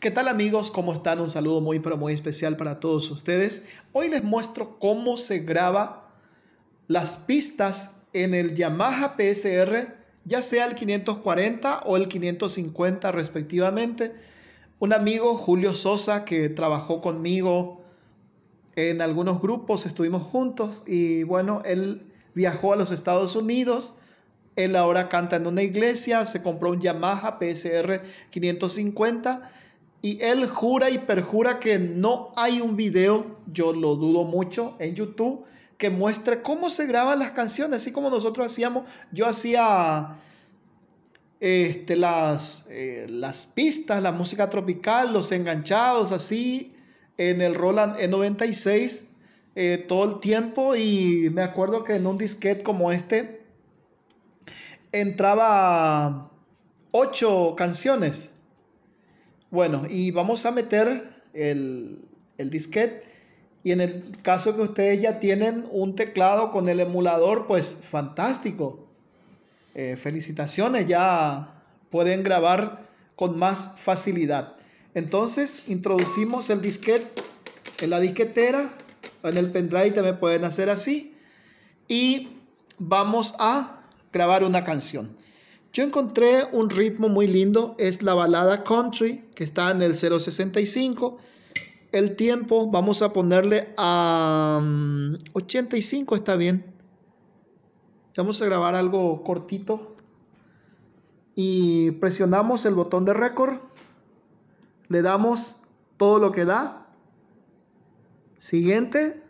¿Qué tal amigos? ¿Cómo están? Un saludo muy pero muy especial para todos ustedes. Hoy les muestro cómo se graba las pistas en el Yamaha PSR, ya sea el 540 o el 550 respectivamente. Un amigo, Julio Sosa, que trabajó conmigo en algunos grupos, estuvimos juntos y bueno, él viajó a los Estados Unidos. Él ahora canta en una iglesia, se compró un Yamaha PSR 550 y él jura y perjura que no hay un video, yo lo dudo mucho, en YouTube que muestre cómo se graban las canciones, así como nosotros hacíamos, yo hacía este, las, eh, las pistas, la música tropical, los enganchados, así, en el Roland E96 eh, todo el tiempo y me acuerdo que en un disquete como este entraba ocho canciones bueno, y vamos a meter el, disquete. Y en el caso que ustedes ya tienen un teclado con el emulador, pues fantástico. Eh, felicitaciones, ya pueden grabar con más facilidad. Entonces introducimos el disquete en la disquetera, en el pendrive también pueden hacer así. Y vamos a grabar una canción. Yo encontré un ritmo muy lindo, es la balada country, que está en el 065. El tiempo, vamos a ponerle a 85, mm, está bien. Vamos a grabar algo cortito. Y presionamos el botón de récord. Le damos todo lo que da. Siguiente.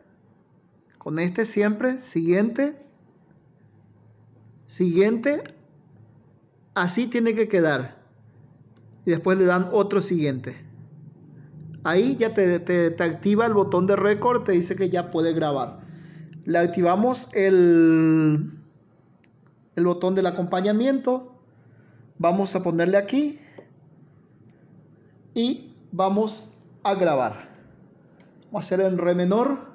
Con este siempre. Siguiente. Siguiente Así tiene que quedar. Y después le dan otro siguiente. Ahí ya te, te, activa el botón de récord, te dice que ya puede grabar. Le activamos el, el botón del acompañamiento. Vamos a ponerle aquí. Y vamos a grabar. Vamos a hacer el re menor.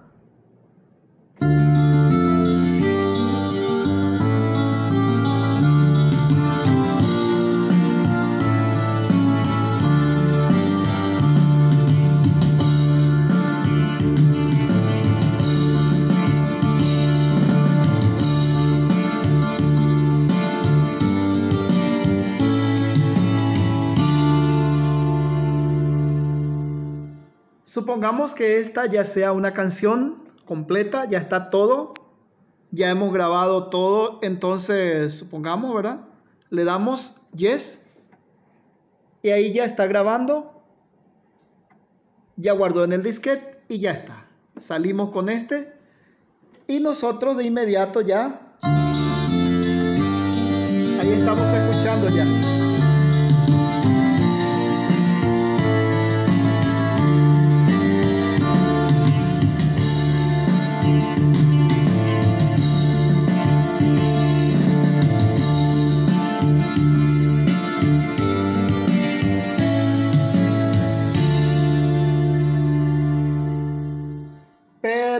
Supongamos que esta ya sea una canción completa, ya está todo, ya hemos grabado todo, entonces supongamos, ¿verdad? Le damos yes y ahí ya está grabando, ya guardó en el disquete y ya está. Salimos con este y nosotros de inmediato ya, ahí estamos escuchando ya.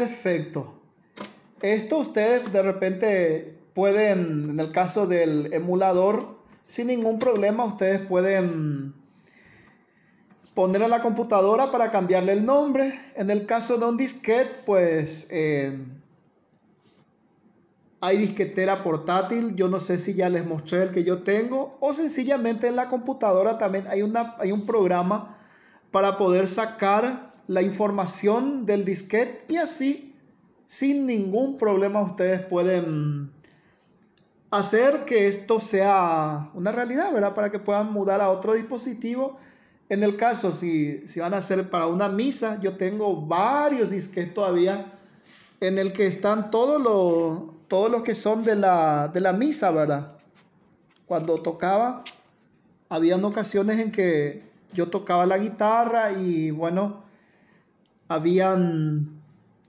Perfecto. Esto ustedes de repente pueden, en el caso del emulador, sin ningún problema, ustedes pueden poner a la computadora para cambiarle el nombre. En el caso de un disquete, pues eh, hay disquetera portátil. Yo no sé si ya les mostré el que yo tengo. O sencillamente en la computadora también hay, una, hay un programa para poder sacar la información del disquete y así sin ningún problema ustedes pueden hacer que esto sea una realidad, ¿verdad? Para que puedan mudar a otro dispositivo. En el caso, si, van a hacer para una misa, yo tengo varios disquetes todavía en el que están todos los, todos los que son de la, de la misa, ¿verdad? Cuando tocaba, habían ocasiones en que yo tocaba la guitarra y bueno, habían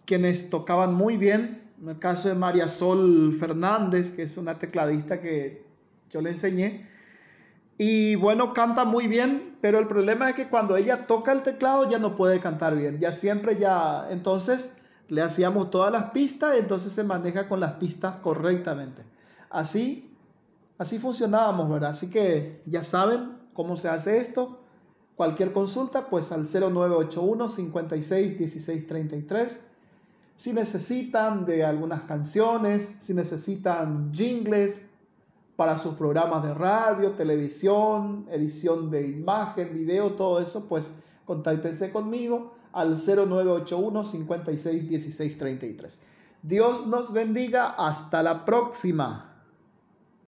quienes tocaban muy bien, en el caso de María Sol Fernández, que es una tecladista que yo le enseñé, y bueno, canta muy bien, pero el problema es que cuando ella toca el teclado ya no puede cantar bien, ya siempre ya, entonces le hacíamos todas las pistas, y entonces se maneja con las pistas correctamente. Así, así funcionábamos, ¿verdad? Así que ya saben cómo se hace esto. Cualquier consulta, pues al 0981 56 Si necesitan de algunas canciones, si necesitan jingles para sus programas de radio, televisión, edición de imagen, video, todo eso, pues contáctense conmigo al 0981 56 Dios nos bendiga. Hasta la próxima.